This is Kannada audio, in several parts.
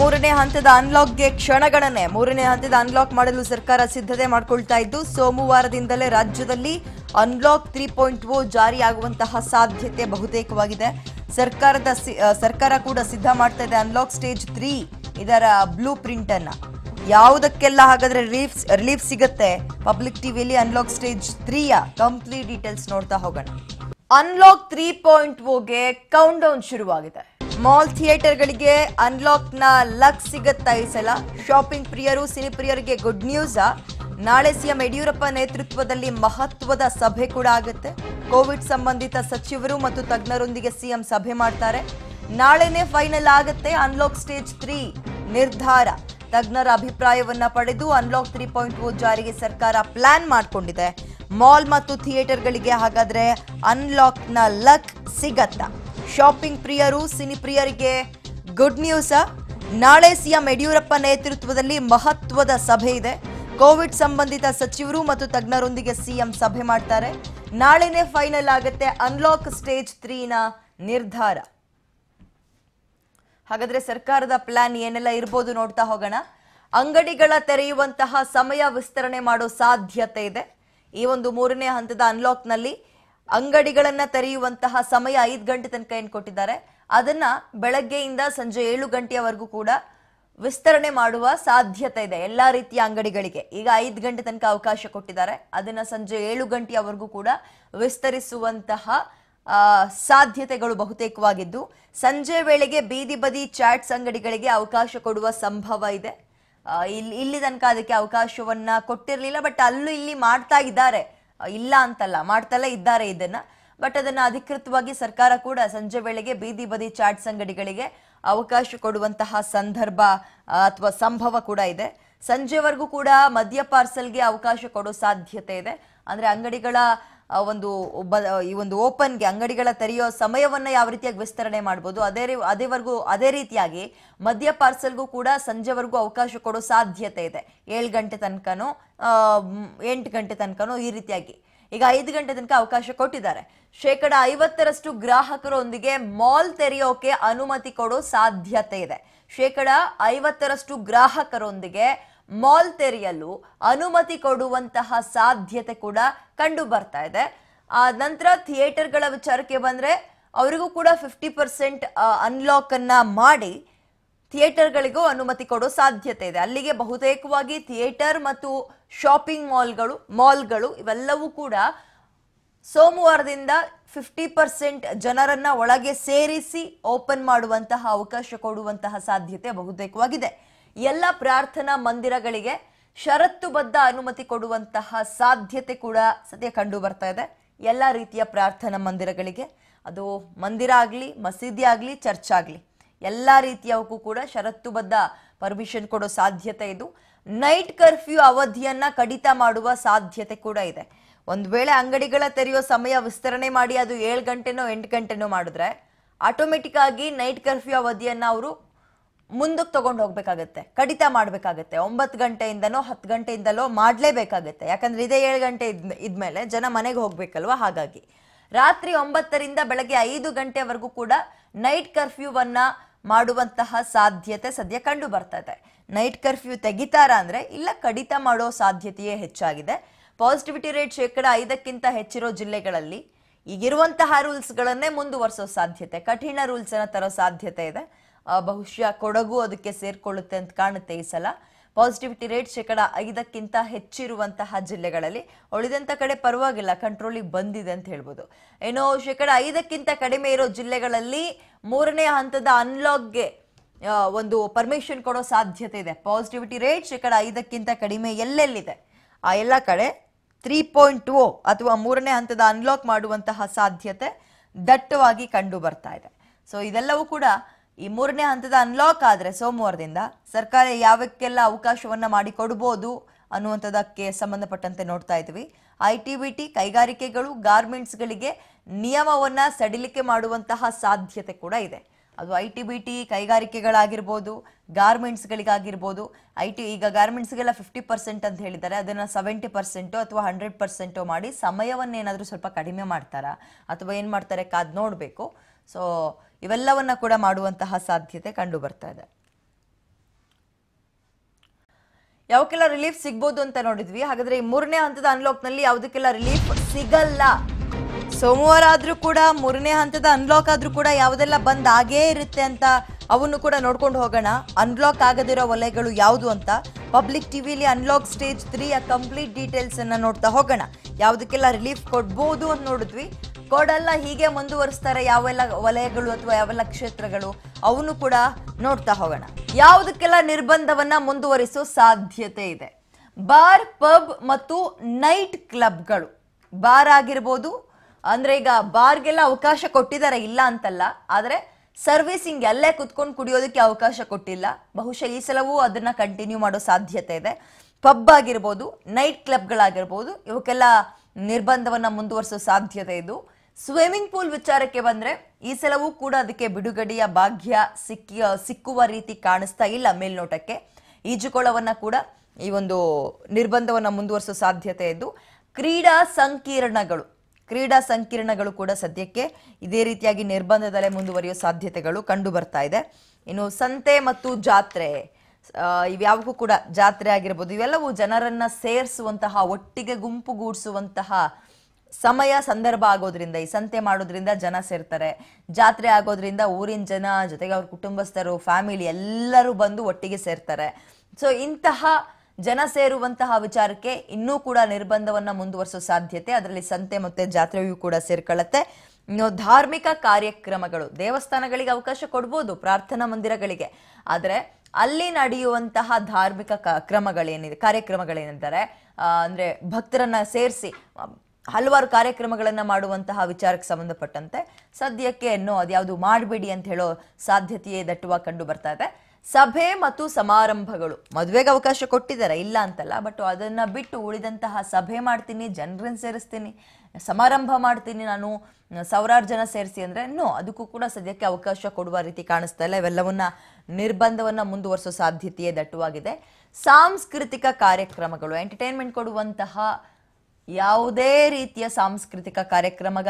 ಮೂರನೇ ಹಂತದ ಅನ್ಲಾಕ್ಗೆ ಕ್ಷಣಗಣನೆ ಮೂರನೇ ಹಂತದ ಅನ್ಲಾಕ್ ಮಾಡಲು ಸರ್ಕಾರ ಸಿದ್ಧತೆ ಮಾಡಿಕೊಳ್ತಾ ಇದ್ದು ಸೋಮವಾರದಿಂದಲೇ ರಾಜ್ಯದಲ್ಲಿ ಅನ್ಲಾಕ್ ತ್ರೀ ಪಾಯಿಂಟ್ ಓ ಜಾರಿಯಾಗುವಂತಹ ಸಾಧ್ಯತೆ ಬಹುತೇಕವಾಗಿದೆ ಸರ್ಕಾರದ ಸರ್ಕಾರ ಕೂಡ ಸಿದ್ಧ ಮಾಡ್ತಾ ಇದೆ ಅನ್ಲಾಕ್ ಸ್ಟೇಜ್ ತ್ರೀ ಇದರ ಬ್ಲೂ ಪ್ರಿಂಟ್ ಅನ್ನ ಯಾವುದಕ್ಕೆಲ್ಲ ಹಾಗಾದ್ರೆ ರಿಲೀಫ್ ರಿಲೀಫ್ ಸಿಗುತ್ತೆ ಪಬ್ಲಿಕ್ ಟಿವಿಯಲ್ಲಿ ಅನ್ಲಾಕ್ ಸ್ಟೇಜ್ ತ್ರೀಯ ಕಂಪ್ಲೀಟ್ ಡೀಟೇಲ್ಸ್ ನೋಡ್ತಾ ಹೋಗೋಣ ಅನ್ಲಾಕ್ ತ್ರೀ ಪಾಯಿಂಟ್ ಓಗೆ ಕೌಂಟ್ ಡೌನ್ ಶುರುವಾಗಿದೆ ಮಾಲ್ ಥಿಯೇಟರ್ಗಳಿಗೆ ಅನ್ಲಾಕ್ನ ಲಕ್ ಸಿಗತ್ತಾ ಈ ಸಲ ಶಾಪಿಂಗ್ ಪ್ರಿಯರು ಸಿನಿ ಪ್ರಿಯರಿಗೆ ಗುಡ್ ನ್ಯೂಸ್ ನಾಳೆ ಸಿಎಂ ಯಡಿಯೂರಪ್ಪ ನೇತೃತ್ವದಲ್ಲಿ ಮಹತ್ವದ ಸಭೆ ಕೂಡ ಆಗುತ್ತೆ ಕೋವಿಡ್ ಸಂಬಂಧಿತ ಸಚಿವರು ಮತ್ತು ತಜ್ಞರೊಂದಿಗೆ ಸಿಎಂ ಸಭೆ ಮಾಡ್ತಾರೆ ನಾಳೆನೇ ಫೈನಲ್ ಆಗುತ್ತೆ ಅನ್ಲಾಕ್ ಸ್ಟೇಜ್ ತ್ರೀ ನಿರ್ಧಾರ ತಜ್ಞರ ಅಭಿಪ್ರಾಯವನ್ನ ಪಡೆದು ಅನ್ಲಾಕ್ ತ್ರೀ ಪಾಯಿಂಟ್ ಓ ಜಾರಿಗೆ ಸರ್ಕಾರ ಪ್ಲಾನ್ ಮಾಡಿಕೊಂಡಿದೆ ಮಾಲ್ ಮತ್ತು ಥಿಯೇಟರ್ಗಳಿಗೆ ಹಾಗಾದ್ರೆ ಅನ್ಲಾಕ್ನ ಲಕ್ ಸಿಗತ್ತಾ ಶಾಪಿಂಗ್ ಪ್ರಿಯರು ಸಿನಿ ಪ್ರಿಯರಿಗೆ ಗುಡ್ ನ್ಯೂಸ್ ನಾಳೆ ಸಿಎಂ ಯಡಿಯೂರಪ್ಪ ನೇತೃತ್ವದಲ್ಲಿ ಮಹತ್ವದ ಸಭೆ ಇದೆ ಕೋವಿಡ್ ಸಂಬಂಧಿತ ಸಚಿವರು ಮತ್ತು ತಜ್ಞರೊಂದಿಗೆ ಸಿಎಂ ಸಭೆ ಮಾಡ್ತಾರೆ ನಾಳೆನೇ ಫೈನಲ್ ಆಗುತ್ತೆ ಅನ್ಲಾಕ್ ಸ್ಟೇಜ್ ತ್ರೀನ ನಿರ್ಧಾರ ಹಾಗಾದ್ರೆ ಸರ್ಕಾರದ ಪ್ಲಾನ್ ಏನೆಲ್ಲ ಇರ್ಬೋದು ನೋಡ್ತಾ ಹೋಗೋಣ ಅಂಗಡಿಗಳ ತೆರೆಯುವಂತಹ ಸಮಯ ವಿಸ್ತರಣೆ ಮಾಡೋ ಸಾಧ್ಯತೆ ಇದೆ ಈ ಒಂದು ಮೂರನೇ ಹಂತದ ಅನ್ಲಾಕ್ನಲ್ಲಿ ಅಂಗಡಿಗಳನ್ನ ತೆರೆಯುವಂತಹ ಸಮಯ ಐದು ಗಂಟೆ ತನಕ ಏನು ಕೊಟ್ಟಿದ್ದಾರೆ ಅದನ್ನ ಬೆಳಗ್ಗೆಯಿಂದ ಸಂಜೆ ಏಳು ಗಂಟೆಯವರೆಗೂ ಕೂಡ ವಿಸ್ತರಣೆ ಮಾಡುವ ಸಾಧ್ಯತೆ ಇದೆ ಎಲ್ಲಾ ರೀತಿಯ ಅಂಗಡಿಗಳಿಗೆ ಈಗ ಐದು ಗಂಟೆ ತನಕ ಅವಕಾಶ ಕೊಟ್ಟಿದ್ದಾರೆ ಅದನ್ನ ಸಂಜೆ ಏಳು ಗಂಟೆಯವರೆಗೂ ಕೂಡ ವಿಸ್ತರಿಸುವಂತಹ ಸಾಧ್ಯತೆಗಳು ಬಹುತೇಕವಾಗಿದ್ದು ಸಂಜೆ ವೇಳೆಗೆ ಬೀದಿ ಬದಿ ಚಾಟ್ಸ್ ಅಂಗಡಿಗಳಿಗೆ ಅವಕಾಶ ಕೊಡುವ ಸಂಭವ ಇದೆ ಇಲ್ಲಿ ಇಲ್ಲಿ ತನಕ ಅದಕ್ಕೆ ಅವಕಾಶವನ್ನ ಕೊಟ್ಟಿರಲಿಲ್ಲ ಬಟ್ ಅಲ್ಲೂ ಇಲ್ಲಿ ಮಾಡ್ತಾ ಇದ್ದಾರೆ ಇಲ್ಲ ಅಂತಲ್ಲ ಮಾಡ್ತಲೇ ಇದ್ದಾರೆ ಇದನ್ನ ಬಟ್ ಅದನ್ನ ಅಧಿಕೃತವಾಗಿ ಸರ್ಕಾರ ಕೂಡ ಸಂಜೆ ವೇಳೆಗೆ ಬೀದಿ ಬದಿ ಚಾಟ್ಸ್ ಅಂಗಡಿಗಳಿಗೆ ಅವಕಾಶ ಕೊಡುವಂತಹ ಸಂದರ್ಭ ಅಥವಾ ಸಂಭವ ಕೂಡ ಇದೆ ಸಂಜೆವರೆಗೂ ಕೂಡ ಮದ್ಯ ಪಾರ್ಸೆಲ್ಗೆ ಅವಕಾಶ ಕೊಡೋ ಸಾಧ್ಯತೆ ಇದೆ ಅಂದ್ರೆ ಅಂಗಡಿಗಳ ಒಂದು ಈ ಒಂದು ಓಪನ್ಗೆ ಅಂಗಡಿಗಳ ತೆರೆಯೋ ಸಮಯವನ್ನು ಯಾವ ರೀತಿಯಾಗಿ ವಿಸ್ತರಣೆ ಮಾಡ್ಬೋದು ಅದೇ ಅದೇವರೆಗೂ ಅದೇ ರೀತಿಯಾಗಿ ಮದ್ಯ ಪಾರ್ಸೆಲ್ಗೂ ಕೂಡ ಸಂಜೆವರೆಗೂ ಅವಕಾಶ ಕೊಡೋ ಸಾಧ್ಯತೆ ಇದೆ ಏಳು ಗಂಟೆ ತನಕನೂ ಎಂಟು ಗಂಟೆ ತನಕನೂ ಈ ರೀತಿಯಾಗಿ ಈಗ ಐದು ಗಂಟೆ ತನಕ ಅವಕಾಶ ಕೊಟ್ಟಿದ್ದಾರೆ ಶೇಕಡ ಐವತ್ತರಷ್ಟು ಗ್ರಾಹಕರೊಂದಿಗೆ ಮಾಲ್ ತೆರೆಯೋಕೆ ಅನುಮತಿ ಕೊಡೋ ಸಾಧ್ಯತೆ ಇದೆ ಶೇಕಡ ಐವತ್ತರಷ್ಟು ಗ್ರಾಹಕರೊಂದಿಗೆ ಮಾಲ್ ತೆರೆಯಲು ಅನುಮತಿ ಕೊಡುವಂತಹ ಸಾಧ್ಯತೆ ಕೂಡ ಕಂಡು ಬರ್ತಾ ಇದೆ ಆ ನಂತರ ಥಿಯೇಟರ್ಗಳ ವಿಚಾರಕ್ಕೆ ಬಂದರೆ ಅವರಿಗೂ ಕೂಡ ಫಿಫ್ಟಿ ಪರ್ಸೆಂಟ್ ಅನ್ಲಾಕನ್ನು ಮಾಡಿ ಥಿಯೇಟರ್ಗಳಿಗೂ ಅನುಮತಿ ಕೊಡೋ ಸಾಧ್ಯತೆ ಇದೆ ಅಲ್ಲಿಗೆ ಬಹುತೇಕವಾಗಿ ಥಿಯೇಟರ್ ಮತ್ತು ಶಾಪಿಂಗ್ ಮಾಲ್ಗಳು ಮಾಲ್ಗಳು ಇವೆಲ್ಲವೂ ಕೂಡ ಸೋಮವಾರದಿಂದ ಫಿಫ್ಟಿ ಪರ್ಸೆಂಟ್ ಜನರನ್ನ ಒಳಗೆ ಸೇರಿಸಿ ಓಪನ್ ಮಾಡುವಂತಹ ಅವಕಾಶ ಕೊಡುವಂತಹ ಸಾಧ್ಯತೆ ಬಹುತೇಕವಾಗಿದೆ ಎಲ್ಲ ಪ್ರಾರ್ಥನಾ ಮಂದಿರಗಳಿಗೆ ಷರತ್ತುಬದ್ಧ ಅನುಮತಿ ಕೊಡುವಂತಹ ಸಾಧ್ಯತೆ ಕೂಡ ಸದ್ಯ ಕಂಡು ಬರ್ತಾ ಇದೆ ಎಲ್ಲ ರೀತಿಯ ಪ್ರಾರ್ಥನಾ ಮಂದಿರಗಳಿಗೆ ಅದು ಮಂದಿರ ಆಗಲಿ ಮಸೀದಿ ಆಗಲಿ ಚರ್ಚ್ ಆಗಲಿ ಎಲ್ಲ ರೀತಿಯವಕ್ಕೂ ಕೂಡ ಷರತ್ತುಬದ್ಧ ಪರ್ಮಿಷನ್ ಕೊಡೋ ಸಾಧ್ಯತೆ ಇದು ನೈಟ್ ಕರ್ಫ್ಯೂ ಅವಧಿಯನ್ನು ಕಡಿತ ಮಾಡುವ ಸಾಧ್ಯತೆ ಕೂಡ ಇದೆ ಒಂದು ವೇಳೆ ಅಂಗಡಿಗಳ ತೆರೆಯೋ ಸಮಯ ವಿಸ್ತರಣೆ ಮಾಡಿ ಅದು ಏಳು ಗಂಟೆನೋ ಎಂಟು ಗಂಟೆನೋ ಮಾಡಿದ್ರೆ ಆಟೋಮೆಟಿಕ್ ಆಗಿ ನೈಟ್ ಕರ್ಫ್ಯೂ ಅವಧಿಯನ್ನು ಅವರು ಮುಂದಕ್ಕೆ ತಗೊಂಡು ಹೋಗ್ಬೇಕಾಗತ್ತೆ ಕಡಿತ ಮಾಡಬೇಕಾಗತ್ತೆ ಒಂಬತ್ತು ಗಂಟೆಯಿಂದನೋ ಹತ್ತು ಗಂಟೆಯಿಂದಲೋ ಮಾಡಲೇಬೇಕಾಗತ್ತೆ ಯಾಕಂದ್ರೆ ಇದೇ ಏಳು ಗಂಟೆ ಇದ್ ಇದ್ಮೇಲೆ ಜನ ಮನೆಗೆ ಹೋಗ್ಬೇಕಲ್ವ ಹಾಗಾಗಿ ರಾತ್ರಿ ಒಂಬತ್ತರಿಂದ ಬೆಳಗ್ಗೆ ಐದು ಗಂಟೆವರೆಗೂ ಕೂಡ ನೈಟ್ ಕರ್ಫ್ಯೂವನ್ನು ಮಾಡುವಂತಹ ಸಾಧ್ಯತೆ ಸದ್ಯ ಕಂಡು ಬರ್ತದೆ ನೈಟ್ ಕರ್ಫ್ಯೂ ತೆಗಿತಾರ ಅಂದರೆ ಇಲ್ಲ ಕಡಿತ ಮಾಡೋ ಸಾಧ್ಯತೆಯೇ ಹೆಚ್ಚಾಗಿದೆ ಪಾಸಿಟಿವಿಟಿ ರೇಟ್ ಶೇಕಡ ಐದಕ್ಕಿಂತ ಹೆಚ್ಚಿರೋ ಜಿಲ್ಲೆಗಳಲ್ಲಿ ಈಗಿರುವಂತಹ ರೂಲ್ಸ್ಗಳನ್ನೇ ಮುಂದುವರಿಸೋ ಸಾಧ್ಯತೆ ಕಠಿಣ ರೂಲ್ಸನ್ನು ತರೋ ಸಾಧ್ಯತೆ ಇದೆ ಬಹುಶಃ ಕೊಡಗು ಅದಕ್ಕೆ ಸೇರಿಕೊಳ್ಳುತ್ತೆ ಅಂತ ಕಾಣುತ್ತೆ ಈ ಸಲ ಪಾಸಿಟಿವಿಟಿ ರೇಟ್ ಶೇಕಡ ಐದಕ್ಕಿಂತ ಹೆಚ್ಚಿರುವಂತಹ ಜಿಲ್ಲೆಗಳಲ್ಲಿ ಉಳಿದಂಥ ಕಡೆ ಪರವಾಗಿಲ್ಲ ಕಂಟ್ರೋಲಿಗೆ ಬಂದಿದೆ ಅಂತ ಹೇಳ್ಬೋದು ಏನೋ ಶೇಕಡ ಐದಕ್ಕಿಂತ ಕಡಿಮೆ ಇರೋ ಜಿಲ್ಲೆಗಳಲ್ಲಿ ಮೂರನೇ ಹಂತದ ಅನ್ಲಾಕ್ಗೆ ಒಂದು ಪರ್ಮಿಷನ್ ಕೊಡೋ ಸಾಧ್ಯತೆ ಇದೆ ಪಾಸಿಟಿವಿಟಿ ರೇಟ್ ಶೇಕಡ ಐದಕ್ಕಿಂತ ಕಡಿಮೆ ಎಲ್ಲೆಲ್ಲಿದೆ ಆ ಎಲ್ಲ ಕಡೆ ತ್ರೀ ಪಾಯಿಂಟ್ ಟು ಅಥವಾ ಮೂರನೇ ಹಂತದ ಅನ್ಲಾಕ್ ಮಾಡುವಂತಹ ಸಾಧ್ಯತೆ ದಟ್ಟವಾಗಿ ಕಂಡು ಬರ್ತಾ ಇದೆ ಸೊ ಇದೆಲ್ಲವೂ ಕೂಡ ಈ ಮೂರನೇ ಹಂತದ ಅನ್ಲಾಕ್ ಆದರೆ ಸೋಮವಾರದಿಂದ ಸರ್ಕಾರ ಯಾವಕ್ಕೆಲ್ಲ ಅವಕಾಶವನ್ನು ಮಾಡಿಕೊಡ್ಬೋದು ಅನ್ನುವಂಥದ್ದಕ್ಕೆ ಸಂಬಂಧಪಟ್ಟಂತೆ ನೋಡ್ತಾ ಇದ್ವಿ ಐ ಟಿ ಬಿ ಟಿ ಕೈಗಾರಿಕೆಗಳು ಗಾರ್ಮೆಂಟ್ಸ್ಗಳಿಗೆ ನಿಯಮವನ್ನು ಸಡಿಲಿಕೆ ಮಾಡುವಂತಹ ಸಾಧ್ಯತೆ ಕೂಡ ಇದೆ ಅದು ಐ ಟಿ ಬಿ ಟಿ ಕೈಗಾರಿಕೆಗಳಾಗಿರ್ಬೋದು ಗಾರ್ಮೆಂಟ್ಸ್ಗಳಿಗಾಗಿರ್ಬೋದು ಐ ಟಿ ಈಗ ಗಾರ್ಮೆಂಟ್ಸ್ಗೆಲ್ಲ ಫಿಫ್ಟಿ ಪರ್ಸೆಂಟ್ ಅಂತ ಹೇಳಿದ್ದಾರೆ ಅದನ್ನು ಸೆವೆಂಟಿ ಪರ್ಸೆಂಟು ಅಥವಾ ಹಂಡ್ರೆಡ್ ಪರ್ಸೆಂಟು ಮಾಡಿ ಸಮಯವನ್ನೇನಾದರೂ ಏನಾದರೂ ಸ್ವಲ್ಪ ಕಡಿಮೆ ಮಾಡ್ತಾರಾ ಅಥವಾ ಏನು ಮಾಡ್ತಾರೆ ಕಾದು ನೋಡಬೇಕು ಸೊ ಇವೆಲ್ಲವನ್ನ ಕೂಡ ಮಾಡುವಂತಹ ಸಾಧ್ಯತೆ ಕಂಡು ಬರ್ತಾ ಇದೆ ಯಾವಕ್ಕೆಲ್ಲ ರಿಲೀಫ್ ಸಿಗ್ಬೋದು ಅಂತ ನೋಡಿದ್ವಿ ಹಾಗಾದ್ರೆ ಈ ಮೂರನೇ ಹಂತದ ಅನ್ಲಾಕ್ ನಲ್ಲಿ ಯಾವುದಕ್ಕೆಲ್ಲ ರಿಲೀಫ್ ಸಿಗಲ್ಲ ಸೋಮವಾರ ಆದ್ರೂ ಕೂಡ ಮೂರನೇ ಹಂತದ ಅನ್ಲಾಕ್ ಆದ್ರೂ ಕೂಡ ಯಾವುದೆಲ್ಲ ಬಂದ್ ಆಗೇ ಇರುತ್ತೆ ಅಂತ ಅವನ್ನು ಕೂಡ ನೋಡ್ಕೊಂಡು ಹೋಗೋಣ ಅನ್ಲಾಕ್ ಆಗದಿರೋ ವಲಯಗಳು ಯಾವುದು ಅಂತ ಪಬ್ಲಿಕ್ ಟಿವಿಲಿ ಅನ್ಲಾಕ್ ಸ್ಟೇಜ್ ಆ ಕಂಪ್ಲೀಟ್ ಡೀಟೇಲ್ಸ್ ಅನ್ನ ನೋಡ್ತಾ ಹೋಗೋಣ ಯಾವುದಕ್ಕೆಲ್ಲ ರಿಲೀಫ್ ಕೊಡ್ಬೋದು ಅಂತ ನೋಡಿದ್ವಿ ಕೊಡಲ್ಲ ಹೀಗೆ ಮುಂದುವರಿಸ್ತಾರೆ ಯಾವೆಲ್ಲ ವಲಯಗಳು ಅಥವಾ ಯಾವೆಲ್ಲ ಕ್ಷೇತ್ರಗಳು ಅವನು ಕೂಡ ನೋಡ್ತಾ ಹೋಗೋಣ ಯಾವುದಕ್ಕೆಲ್ಲ ನಿರ್ಬಂಧವನ್ನ ಮುಂದುವರಿಸೋ ಸಾಧ್ಯತೆ ಇದೆ ಬಾರ್ ಪಬ್ ಮತ್ತು ನೈಟ್ ಕ್ಲಬ್ಗಳು ಬಾರ್ ಆಗಿರ್ಬೋದು ಅಂದ್ರೆ ಈಗ ಬಾರ್ಗೆಲ್ಲ ಅವಕಾಶ ಕೊಟ್ಟಿದ್ದಾರೆ ಇಲ್ಲ ಅಂತಲ್ಲ ಆದರೆ ಸರ್ವಿಸಿಂಗ್ ಅಲ್ಲೇ ಕುತ್ಕೊಂಡು ಕುಡಿಯೋದಕ್ಕೆ ಅವಕಾಶ ಕೊಟ್ಟಿಲ್ಲ ಬಹುಶಃ ಈ ಸಲವೂ ಅದನ್ನ ಕಂಟಿನ್ಯೂ ಮಾಡೋ ಸಾಧ್ಯತೆ ಇದೆ ಪಬ್ ಆಗಿರ್ಬೋದು ನೈಟ್ ಕ್ಲಬ್ಗಳಾಗಿರ್ಬೋದು ಇವಕ್ಕೆಲ್ಲ ನಿರ್ಬಂಧವನ್ನು ಮುಂದುವರಿಸೋ ಸಾಧ್ಯತೆ ಇದು ಸ್ವಿಮ್ಮಿಂಗ್ ಪೂಲ್ ವಿಚಾರಕ್ಕೆ ಬಂದ್ರೆ ಈ ಸಲವೂ ಕೂಡ ಅದಕ್ಕೆ ಬಿಡುಗಡೆಯ ಭಾಗ್ಯ ಸಿಕ್ಕಿ ಸಿಕ್ಕುವ ರೀತಿ ಕಾಣಿಸ್ತಾ ಇಲ್ಲ ಮೇಲ್ನೋಟಕ್ಕೆ ಈಜುಕೊಳವನ್ನ ಕೂಡ ಈ ಒಂದು ನಿರ್ಬಂಧವನ್ನ ಮುಂದುವರಿಸೋ ಸಾಧ್ಯತೆ ಇದ್ದು ಕ್ರೀಡಾ ಸಂಕೀರ್ಣಗಳು ಕ್ರೀಡಾ ಸಂಕೀರ್ಣಗಳು ಕೂಡ ಸದ್ಯಕ್ಕೆ ಇದೇ ರೀತಿಯಾಗಿ ನಿರ್ಬಂಧದಲ್ಲೇ ಮುಂದುವರಿಯೋ ಸಾಧ್ಯತೆಗಳು ಕಂಡು ಬರ್ತಾ ಇದೆ ಇನ್ನು ಸಂತೆ ಮತ್ತು ಜಾತ್ರೆ ಇವ್ಯಾವುಗೂ ಕೂಡ ಜಾತ್ರೆ ಆಗಿರ್ಬೋದು ಇವೆಲ್ಲವೂ ಜನರನ್ನ ಸೇರಿಸುವಂತಹ ಒಟ್ಟಿಗೆ ಗುಂಪುಗೂಡಿಸುವಂತಹ ಸಮಯ ಸಂದರ್ಭ ಆಗೋದ್ರಿಂದ ಈ ಸಂತೆ ಮಾಡೋದ್ರಿಂದ ಜನ ಸೇರ್ತಾರೆ ಜಾತ್ರೆ ಆಗೋದ್ರಿಂದ ಊರಿನ ಜನ ಜೊತೆಗೆ ಅವ್ರ ಕುಟುಂಬಸ್ಥರು ಫ್ಯಾಮಿಲಿ ಎಲ್ಲರೂ ಬಂದು ಒಟ್ಟಿಗೆ ಸೇರ್ತಾರೆ ಸೊ ಇಂತಹ ಜನ ಸೇರುವಂತಹ ವಿಚಾರಕ್ಕೆ ಇನ್ನೂ ಕೂಡ ನಿರ್ಬಂಧವನ್ನ ಮುಂದುವರಿಸೋ ಸಾಧ್ಯತೆ ಅದರಲ್ಲಿ ಸಂತೆ ಮತ್ತೆ ಜಾತ್ರೆಯೂ ಕೂಡ ಸೇರ್ಕೊಳ್ಳುತ್ತೆ ಧಾರ್ಮಿಕ ಕಾರ್ಯಕ್ರಮಗಳು ದೇವಸ್ಥಾನಗಳಿಗೆ ಅವಕಾಶ ಕೊಡ್ಬೋದು ಪ್ರಾರ್ಥನಾ ಮಂದಿರಗಳಿಗೆ ಆದರೆ ಅಲ್ಲಿ ನಡೆಯುವಂತಹ ಧಾರ್ಮಿಕ ಕ್ರಮಗಳೇನಿದೆ ಕಾರ್ಯಕ್ರಮಗಳೇನಿದ್ದಾರೆ ಅಂದ್ರೆ ಭಕ್ತರನ್ನ ಸೇರಿಸಿ ಹಲವಾರು ಕಾರ್ಯಕ್ರಮಗಳನ್ನು ಮಾಡುವಂತಹ ವಿಚಾರಕ್ಕೆ ಸಂಬಂಧಪಟ್ಟಂತೆ ಸದ್ಯಕ್ಕೆ ಅನ್ನೋ ಅದ್ಯಾವುದು ಮಾಡಬೇಡಿ ಅಂತ ಹೇಳೋ ಸಾಧ್ಯತೆಯೇ ದಟ್ಟುವ ಕಂಡು ಬರ್ತಾ ಇದೆ ಸಭೆ ಮತ್ತು ಸಮಾರಂಭಗಳು ಮದುವೆಗೆ ಅವಕಾಶ ಕೊಟ್ಟಿದ್ದಾರೆ ಇಲ್ಲ ಅಂತಲ್ಲ ಬಟ್ ಅದನ್ನು ಬಿಟ್ಟು ಉಳಿದಂತಹ ಸಭೆ ಮಾಡ್ತೀನಿ ಜನರನ್ನು ಸೇರಿಸ್ತೀನಿ ಸಮಾರಂಭ ಮಾಡ್ತೀನಿ ನಾನು ಸಾವಿರಾರು ಜನ ಸೇರಿಸಿ ಅಂದರೆ ಇನ್ನೂ ಅದಕ್ಕೂ ಕೂಡ ಸದ್ಯಕ್ಕೆ ಅವಕಾಶ ಕೊಡುವ ರೀತಿ ಕಾಣಿಸ್ತಾ ಇಲ್ಲ ಇವೆಲ್ಲವನ್ನ ನಿರ್ಬಂಧವನ್ನು ಮುಂದುವರಿಸೋ ಸಾಧ್ಯತೆಯೇ ದಟ್ಟುವಾಗಿದೆ ಸಾಂಸ್ಕೃತಿಕ ಕಾರ್ಯಕ್ರಮಗಳು ಎಂಟರ್ಟೈನ್ಮೆಂಟ್ ಕೊಡುವಂತಹ ಯಾವುದೇ ರೀತಿಯ ಸಾಂಸ್ಕೃತಿಕ ಕಾರ್ಯಕ್ರಮ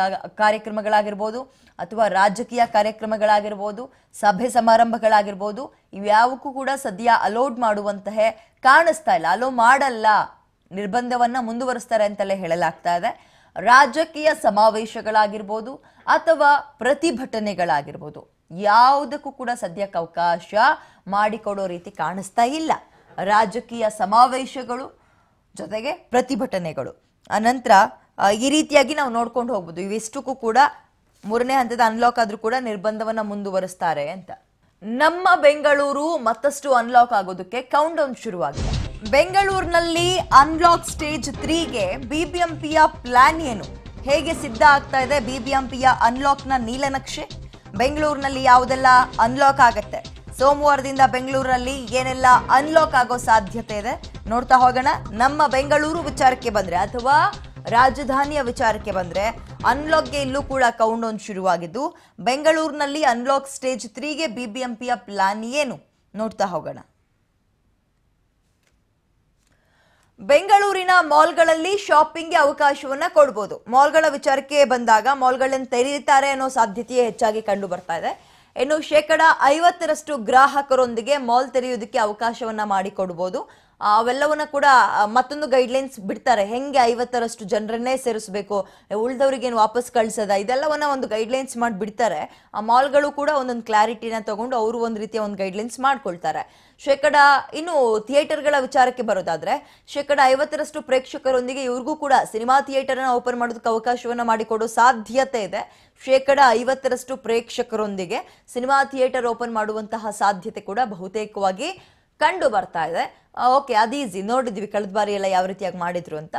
ಕಾರ್ಯಕ್ರಮಗಳಾಗಿರ್ಬೋದು ಅಥವಾ ರಾಜಕೀಯ ಕಾರ್ಯಕ್ರಮಗಳಾಗಿರ್ಬೋದು ಸಭೆ ಸಮಾರಂಭಗಳಾಗಿರ್ಬೋದು ಇವ್ಯಾವಕ್ಕೂ ಕೂಡ ಸದ್ಯ ಅಲೋಡ್ ಮಾಡುವಂತಹ ಕಾಣಿಸ್ತಾ ಇಲ್ಲ ಅಲೋ ಮಾಡಲ್ಲ ನಿರ್ಬಂಧವನ್ನು ಮುಂದುವರಿಸ್ತಾರೆ ಅಂತಲೇ ಹೇಳಲಾಗ್ತಾ ಇದೆ ರಾಜಕೀಯ ಸಮಾವೇಶಗಳಾಗಿರ್ಬೋದು ಅಥವಾ ಪ್ರತಿಭಟನೆಗಳಾಗಿರ್ಬೋದು ಯಾವುದಕ್ಕೂ ಕೂಡ ಸದ್ಯಕ್ಕೆ ಅವಕಾಶ ಮಾಡಿಕೊಡೋ ರೀತಿ ಕಾಣಿಸ್ತಾ ಇಲ್ಲ ರಾಜಕೀಯ ಸಮಾವೇಶಗಳು ಜೊತೆಗೆ ಪ್ರತಿಭಟನೆಗಳು ಅನಂತರ ಈ ರೀತಿಯಾಗಿ ನಾವು ನೋಡ್ಕೊಂಡು ಹೋಗ್ಬೋದು ಇವೆಷ್ಟಕ್ಕೂ ಕೂಡ ಮೂರನೇ ಹಂತದ ಅನ್ಲಾಕ್ ಆದರೂ ಕೂಡ ನಿರ್ಬಂಧವನ್ನು ಮುಂದುವರಿಸ್ತಾರೆ ಅಂತ ನಮ್ಮ ಬೆಂಗಳೂರು ಮತ್ತಷ್ಟು ಅನ್ಲಾಕ್ ಆಗೋದಕ್ಕೆ ಕೌಂಟ್ ಡೌನ್ ಶುರುವಾಗಿದೆ ಬೆಂಗಳೂರಿನಲ್ಲಿ ಅನ್ಲಾಕ್ ಸ್ಟೇಜ್ ತ್ರೀಗೆ ಬಿಬಿಎಂಪಿಯ ಪ್ಲಾನ್ ಏನು ಹೇಗೆ ಸಿದ್ಧ ಆಗ್ತಾ ಇದೆ ಬಿಬಿಎಂಪಿಯ ಅನ್ಲಾಕ್ನ ನೀಲನಕ್ಷೆ ಬೆಂಗಳೂರಿನಲ್ಲಿ ಯಾವುದೆಲ್ಲ ಅನ್ಲಾಕ್ ಆಗತ್ತೆ ಸೋಮವಾರದಿಂದ ಬೆಂಗಳೂರಲ್ಲಿ ಏನೆಲ್ಲ ಅನ್ಲಾಕ್ ಆಗೋ ಸಾಧ್ಯತೆ ಇದೆ ನೋಡ್ತಾ ಹೋಗೋಣ ನಮ್ಮ ಬೆಂಗಳೂರು ವಿಚಾರಕ್ಕೆ ಬಂದರೆ ಅಥವಾ ರಾಜಧಾನಿಯ ವಿಚಾರಕ್ಕೆ ಬಂದರೆ ಗೆ ಇಲ್ಲೂ ಕೂಡ ಕೌಂಟ್ ಡೌನ್ ಶುರುವಾಗಿದ್ದು ಬೆಂಗಳೂರಿನಲ್ಲಿ ಅನ್ಲಾಕ್ ಸ್ಟೇಜ್ ತ್ರೀಗೆ ಬಿಬಿಎಂಪಿಯ ಪ್ಲಾನ್ ಏನು ನೋಡ್ತಾ ಹೋಗೋಣ ಬೆಂಗಳೂರಿನ ಮಾಲ್ಗಳಲ್ಲಿ ಶಾಪಿಂಗ್ಗೆ ಅವಕಾಶವನ್ನ ಕೊಡ್ಬೋದು ಮಾಲ್ಗಳ ವಿಚಾರಕ್ಕೆ ಬಂದಾಗ ಮಾಲ್ಗಳನ್ನು ತೆರೆಯುತ್ತಾರೆ ಅನ್ನೋ ಸಾಧ್ಯತೆಯೇ ಹೆಚ್ಚಾಗಿ ಕಂಡು ಬರ್ತಾ ಇದೆ ಇನ್ನು ಶೇಕಡ ಐವತ್ತರಷ್ಟು ಗ್ರಾಹಕರೊಂದಿಗೆ ಮಾಲ್ ತೆರೆಯುವುದಕ್ಕೆ ಅವಕಾಶವನ್ನು ಮಾಡಿಕೊಡ್ಬೋದು ಅವೆಲ್ಲವನ್ನ ಕೂಡ ಮತ್ತೊಂದು ಗೈಡ್ಲೈನ್ಸ್ ಬಿಡ್ತಾರೆ ಹೆಂಗೆ ಐವತ್ತರಷ್ಟು ಜನರನ್ನೇ ಸೇರಿಸಬೇಕು ಉಳಿದವರಿಗೆ ಏನು ವಾಪಸ್ ಕಳಿಸದ ಇದೆಲ್ಲವನ್ನ ಒಂದು ಗೈಡ್ಲೈನ್ಸ್ ಮಾಡಿ ಬಿಡ್ತಾರೆ ಆ ಮಾಲ್ಗಳು ಕೂಡ ಒಂದೊಂದು ಕ್ಲಾರಿಟಿನ ತಗೊಂಡು ಅವರು ಒಂದು ರೀತಿಯ ಒಂದು ಗೈಡ್ಲೈನ್ಸ್ ಮಾಡ್ಕೊಳ್ತಾರೆ ಶೇಕಡ ಇನ್ನು ಥಿಯೇಟರ್ಗಳ ವಿಚಾರಕ್ಕೆ ಬರೋದಾದ್ರೆ ಶೇಕಡ ಐವತ್ತರಷ್ಟು ಪ್ರೇಕ್ಷಕರೊಂದಿಗೆ ಇವ್ರಿಗೂ ಕೂಡ ಸಿನಿಮಾ ಥಿಯೇಟರ್ನ ಓಪನ್ ಮಾಡೋದಕ್ಕೆ ಅವಕಾಶವನ್ನ ಮಾಡಿಕೊಡೋ ಸಾಧ್ಯತೆ ಇದೆ ಶೇಕಡ ಐವತ್ತರಷ್ಟು ಪ್ರೇಕ್ಷಕರೊಂದಿಗೆ ಸಿನಿಮಾ ಥಿಯೇಟರ್ ಓಪನ್ ಮಾಡುವಂತಹ ಸಾಧ್ಯತೆ ಕೂಡ ಬಹುತೇಕವಾಗಿ ಕಂಡು ಬರ್ತಾ ಇದೆ ಓಕೆ ಅದು ಈಸಿ ನೋಡಿದ್ವಿ ಕಳೆದ ಬಾರಿ ಎಲ್ಲ ಯಾವ ರೀತಿಯಾಗಿ ಮಾಡಿದ್ರು ಅಂತ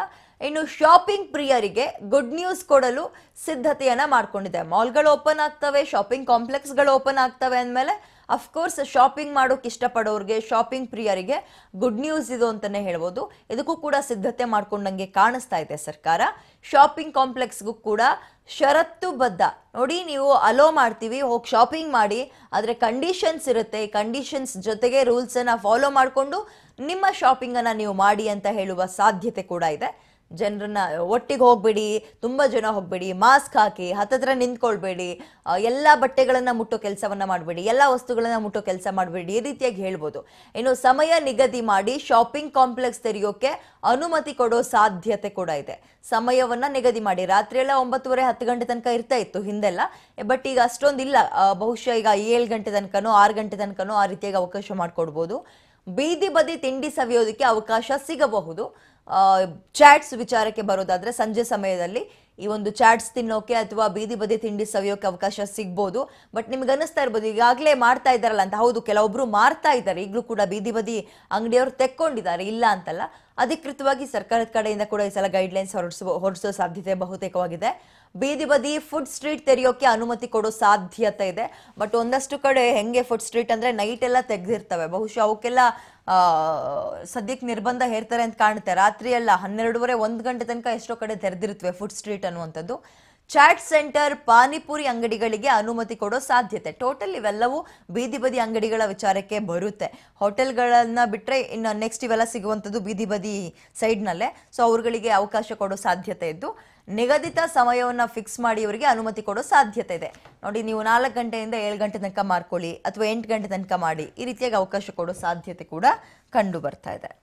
ಇನ್ನು ಶಾಪಿಂಗ್ ಪ್ರಿಯರಿಗೆ ಗುಡ್ ನ್ಯೂಸ್ ಕೊಡಲು ಸಿದ್ಧತೆಯನ್ನು ಮಾಡ್ಕೊಂಡಿದೆ ಮಾಲ್ಗಳು ಓಪನ್ ಆಗ್ತವೆ ಶಾಪಿಂಗ್ ಕಾಂಪ್ಲೆಕ್ಸ್ಗಳು ಓಪನ್ ಆಗ್ತವೆ ಅಂದಮೇಲೆ ಅಫ್ಕೋರ್ಸ್ ಶಾಪಿಂಗ್ ಮಾಡೋಕೆ ಇಷ್ಟಪಡೋರಿಗೆ ಶಾಪಿಂಗ್ ಪ್ರಿಯರಿಗೆ ಗುಡ್ ನ್ಯೂಸ್ ಇದು ಅಂತಲೇ ಹೇಳ್ಬೋದು ಇದಕ್ಕೂ ಕೂಡ ಸಿದ್ಧತೆ ಮಾಡ್ಕೊಂಡಂಗೆ ಕಾಣಿಸ್ತಾ ಇದೆ ಸರ್ಕಾರ ಶಾಪಿಂಗ್ ಕಾಂಪ್ಲೆಕ್ಸ್ಗೂ ಕೂಡ ಷರತ್ತು ಬದ್ಧ ನೋಡಿ ನೀವು ಅಲೋ ಮಾಡ್ತೀವಿ ಹೋಗಿ ಶಾಪಿಂಗ್ ಮಾಡಿ ಆದರೆ ಕಂಡೀಷನ್ಸ್ ಇರುತ್ತೆ ಈ ಕಂಡೀಷನ್ಸ್ ಜೊತೆಗೆ ರೂಲ್ಸನ್ನು ಫಾಲೋ ಮಾಡಿಕೊಂಡು ನಿಮ್ಮ ಶಾಪಿಂಗನ್ನು ನೀವು ಮಾಡಿ ಅಂತ ಹೇಳುವ ಸಾಧ್ಯತೆ ಕೂಡ ಇದೆ ಜನರನ್ನ ಒಟ್ಟಿಗೆ ಹೋಗಬೇಡಿ ತುಂಬ ಜನ ಹೋಗಬೇಡಿ ಮಾಸ್ಕ್ ಹಾಕಿ ಹತ್ತತ್ರ ನಿಂತ್ಕೊಳ್ಬೇಡಿ ಎಲ್ಲ ಬಟ್ಟೆಗಳನ್ನ ಮುಟ್ಟೋ ಕೆಲಸವನ್ನ ಮಾಡಬೇಡಿ ಎಲ್ಲ ವಸ್ತುಗಳನ್ನ ಮುಟ್ಟೋ ಕೆಲಸ ಮಾಡಬೇಡಿ ಈ ರೀತಿಯಾಗಿ ಹೇಳ್ಬೋದು ಇನ್ನು ಸಮಯ ನಿಗದಿ ಮಾಡಿ ಶಾಪಿಂಗ್ ಕಾಂಪ್ಲೆಕ್ಸ್ ತೆರೆಯೋಕೆ ಅನುಮತಿ ಕೊಡೋ ಸಾಧ್ಯತೆ ಕೂಡ ಇದೆ ಸಮಯವನ್ನ ನಿಗದಿ ಮಾಡಿ ರಾತ್ರಿಯೆಲ್ಲ ಒಂಬತ್ತುವರೆ ಹತ್ತು ಗಂಟೆ ತನಕ ಇರ್ತಾ ಇತ್ತು ಹಿಂದೆಲ್ಲ ಬಟ್ ಈಗ ಅಷ್ಟೊಂದಿಲ್ಲ ಬಹುಶಃ ಈಗ ಏಳು ಗಂಟೆ ತನಕನೋ ಆರು ಗಂಟೆ ತನಕನೋ ಆ ರೀತಿಯಾಗಿ ಅವಕಾಶ ಮಾಡಿಕೊಡ್ಬೋದು ಬೀದಿ ಬದಿ ತಿಂಡಿ ಸವಿಯೋದಕ್ಕೆ ಅವಕಾಶ ಸಿಗಬಹುದು ಚಾಟ್ಸ್ ವಿಚಾರಕ್ಕೆ ಬರೋದಾದ್ರೆ ಸಂಜೆ ಸಮಯದಲ್ಲಿ ಈ ಒಂದು ಚಾಟ್ಸ್ ತಿನ್ನೋಕೆ ಅಥವಾ ಬೀದಿ ಬದಿ ತಿಂಡಿ ಸವಿಯೋಕೆ ಅವಕಾಶ ಸಿಗ್ಬೋದು ಬಟ್ ನಿಮ್ಗೆ ಅನಿಸ್ತಾ ಇರ್ಬೋದು ಈಗಾಗಲೇ ಮಾಡ್ತಾ ಇದ್ದಾರಲ್ಲ ಅಂತ ಹೌದು ಕೆಲವೊಬ್ರು ಮಾರ್ತಾ ಇದ್ದಾರೆ ಈಗಲೂ ಕೂಡ ಬೀದಿ ಬದಿ ಅಂಗಡಿಯವರು ತೆಕ್ಕೊಂಡಿದ್ದಾರೆ ಇಲ್ಲ ಅಂತಲ್ಲ ಅಧಿಕೃತವಾಗಿ ಸರ್ಕಾರದ ಕಡೆಯಿಂದ ಕೂಡ ಈ ಸಲ ಗೈಡ್ಲೈನ್ಸ್ ಹೊರಡಿಸುವ ಹೊರಡಿಸೋ ಸಾಧ್ಯತೆ ಬಹುತೇಕವಾಗಿದೆ ಬೀದಿ ಬದಿ ಫುಡ್ ಸ್ಟ್ರೀಟ್ ತೆರೆಯೋಕೆ ಅನುಮತಿ ಕೊಡೋ ಸಾಧ್ಯತೆ ಇದೆ ಬಟ್ ಒಂದಷ್ಟು ಕಡೆ ಹೆಂಗೆ ಫುಡ್ ಸ್ಟ್ರೀಟ್ ಅಂದರೆ ನೈಟ್ ಎಲ್ಲ ತೆಗೆದಿರ್ತವೆ ಬಹುಶಃ ಅವಕ್ಕೆಲ್ಲ ಸದ್ಯಕ್ಕೆ ನಿರ್ಬಂಧ ಹೇರ್ತಾರೆ ಅಂತ ಕಾಣುತ್ತೆ ರಾತ್ರಿ ಎಲ್ಲ ಹನ್ನೆರಡುವರೆ ಒಂದು ಗಂಟೆ ತನಕ ಎಷ್ಟೋ ಕಡೆ ತೆರೆದಿರುತ್ತವೆ ಫುಡ್ ಸ್ಟ್ರೀಟ್ ಅನ್ನುವಂಥದ್ದು ಚಾಟ್ ಸೆಂಟರ್ ಪಾನಿಪುರಿ ಅಂಗಡಿಗಳಿಗೆ ಅನುಮತಿ ಕೊಡೋ ಸಾಧ್ಯತೆ ಟೋಟಲ್ ಇವೆಲ್ಲವೂ ಬೀದಿ ಬದಿ ಅಂಗಡಿಗಳ ವಿಚಾರಕ್ಕೆ ಬರುತ್ತೆ ಹೋಟೆಲ್ಗಳನ್ನ ಬಿಟ್ಟರೆ ಇನ್ನು ನೆಕ್ಸ್ಟ್ ಇವೆಲ್ಲ ಸಿಗುವಂಥದ್ದು ಬೀದಿ ಬದಿ ಸೈಡ್ನಲ್ಲೇ ಸೊ ಅವ್ರುಗಳಿಗೆ ಅವಕಾಶ ಕೊಡೋ ಸಾಧ್ಯತೆ ಇದ್ದು ನಿಗದಿತ ಸಮಯವನ್ನು ಫಿಕ್ಸ್ ಮಾಡಿ ಇವರಿಗೆ ಅನುಮತಿ ಕೊಡೋ ಸಾಧ್ಯತೆ ಇದೆ ನೋಡಿ ನೀವು ನಾಲ್ಕು ಗಂಟೆಯಿಂದ ಏಳು ಗಂಟೆ ತನಕ ಮಾಡ್ಕೊಳ್ಳಿ ಅಥವಾ ಎಂಟು ಗಂಟೆ ತನಕ ಮಾಡಿ ಈ ರೀತಿಯಾಗಿ ಅವಕಾಶ ಕೊಡೋ ಸಾಧ್ಯತೆ ಕೂಡ ಕಂಡು ಬರ್ತಾ ಇದೆ